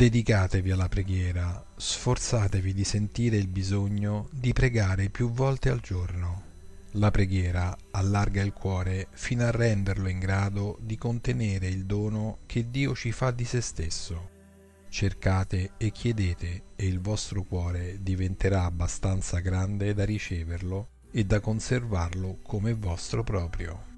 Dedicatevi alla preghiera, sforzatevi di sentire il bisogno di pregare più volte al giorno. La preghiera allarga il cuore fino a renderlo in grado di contenere il dono che Dio ci fa di se stesso. Cercate e chiedete e il vostro cuore diventerà abbastanza grande da riceverlo e da conservarlo come vostro proprio.